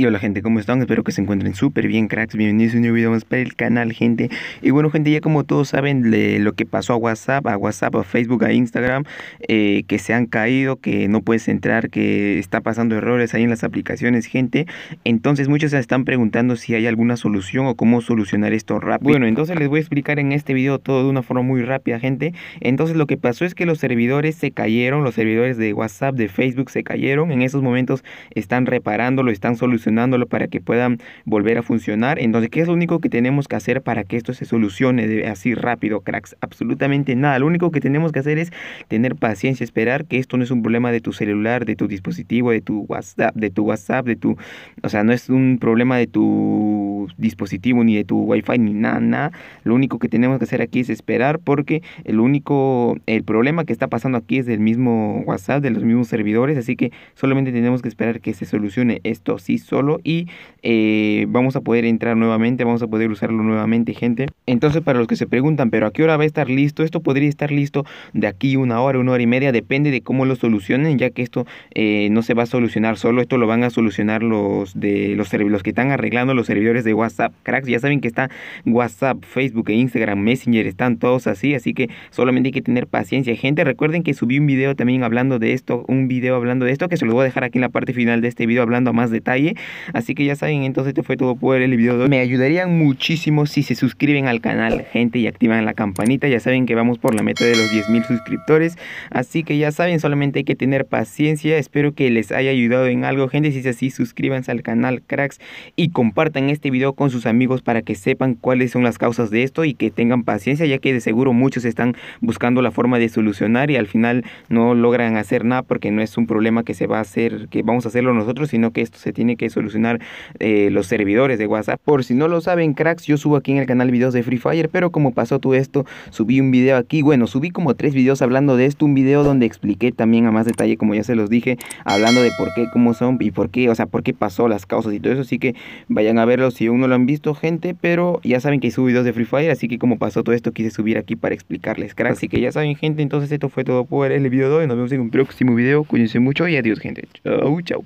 Y hola gente, ¿cómo están? Espero que se encuentren súper bien, cracks. Bienvenidos a un nuevo video más para el canal, gente. Y bueno, gente, ya como todos saben de lo que pasó a WhatsApp, a WhatsApp, a Facebook, a Instagram, eh, que se han caído, que no puedes entrar, que está pasando errores ahí en las aplicaciones, gente. Entonces muchos se están preguntando si hay alguna solución o cómo solucionar esto rápido. Bueno, entonces les voy a explicar en este video todo de una forma muy rápida, gente. Entonces lo que pasó es que los servidores se cayeron, los servidores de WhatsApp, de Facebook se cayeron. En esos momentos están reparándolo, están solucionando para que puedan volver a funcionar. Entonces, ¿qué es lo único que tenemos que hacer para que esto se solucione de, así rápido, cracks? Absolutamente nada. Lo único que tenemos que hacer es tener paciencia, esperar que esto no es un problema de tu celular, de tu dispositivo, de tu WhatsApp, de tu WhatsApp, de tu, o sea, no es un problema de tu dispositivo ni de tu Wi-Fi ni nada, nada. Lo único que tenemos que hacer aquí es esperar porque el único el problema que está pasando aquí es del mismo WhatsApp, de los mismos servidores, así que solamente tenemos que esperar que se solucione esto sí solo y eh, vamos a poder entrar nuevamente, vamos a poder usarlo nuevamente, gente. Entonces, para los que se preguntan, ¿pero a qué hora va a estar listo? Esto podría estar listo de aquí una hora, una hora y media, depende de cómo lo solucionen, ya que esto eh, no se va a solucionar solo, esto lo van a solucionar los, de, los, que están arreglando los servidores de WhatsApp, cracks. Ya saben que está WhatsApp, Facebook e Instagram, Messenger, están todos así, así que solamente hay que tener paciencia, gente. Recuerden que subí un video también hablando de esto, un video hablando de esto, que se los voy a dejar aquí en la parte final de este video hablando a más detalle. Así que ya saben, entonces te este fue todo por el video de hoy. Me ayudarían muchísimo si se suscriben al canal, gente, y activan la campanita. Ya saben que vamos por la meta de los 10.000 suscriptores. Así que ya saben, solamente hay que tener paciencia. Espero que les haya ayudado en algo, gente. Si es así, suscríbanse al canal, cracks, y compartan este video con sus amigos para que sepan cuáles son las causas de esto y que tengan paciencia, ya que de seguro muchos están buscando la forma de solucionar y al final no logran hacer nada porque no es un problema que se va a hacer, que vamos a hacerlo nosotros, sino que esto se tiene que solucionar solucionar eh, los servidores de WhatsApp. Por si no lo saben, cracks, yo subo aquí en el canal videos de Free Fire, pero como pasó todo esto, subí un video aquí, bueno, subí como tres videos hablando de esto, un video donde expliqué también a más detalle, como ya se los dije, hablando de por qué, cómo son y por qué, o sea, por qué pasó las causas y todo eso, así que vayan a verlo si aún no lo han visto, gente, pero ya saben que subo videos de Free Fire, así que como pasó todo esto, quise subir aquí para explicarles, cracks, así que ya saben, gente, entonces esto fue todo por el video de hoy, nos vemos en un próximo video, cuídense mucho y adiós, gente, chau, chau.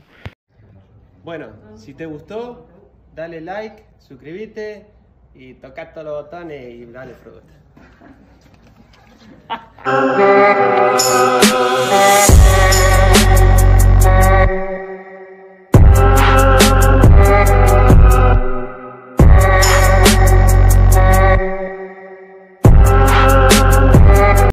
Bueno, si te gustó, dale like, suscríbete y toca todos los botones y dale fruta.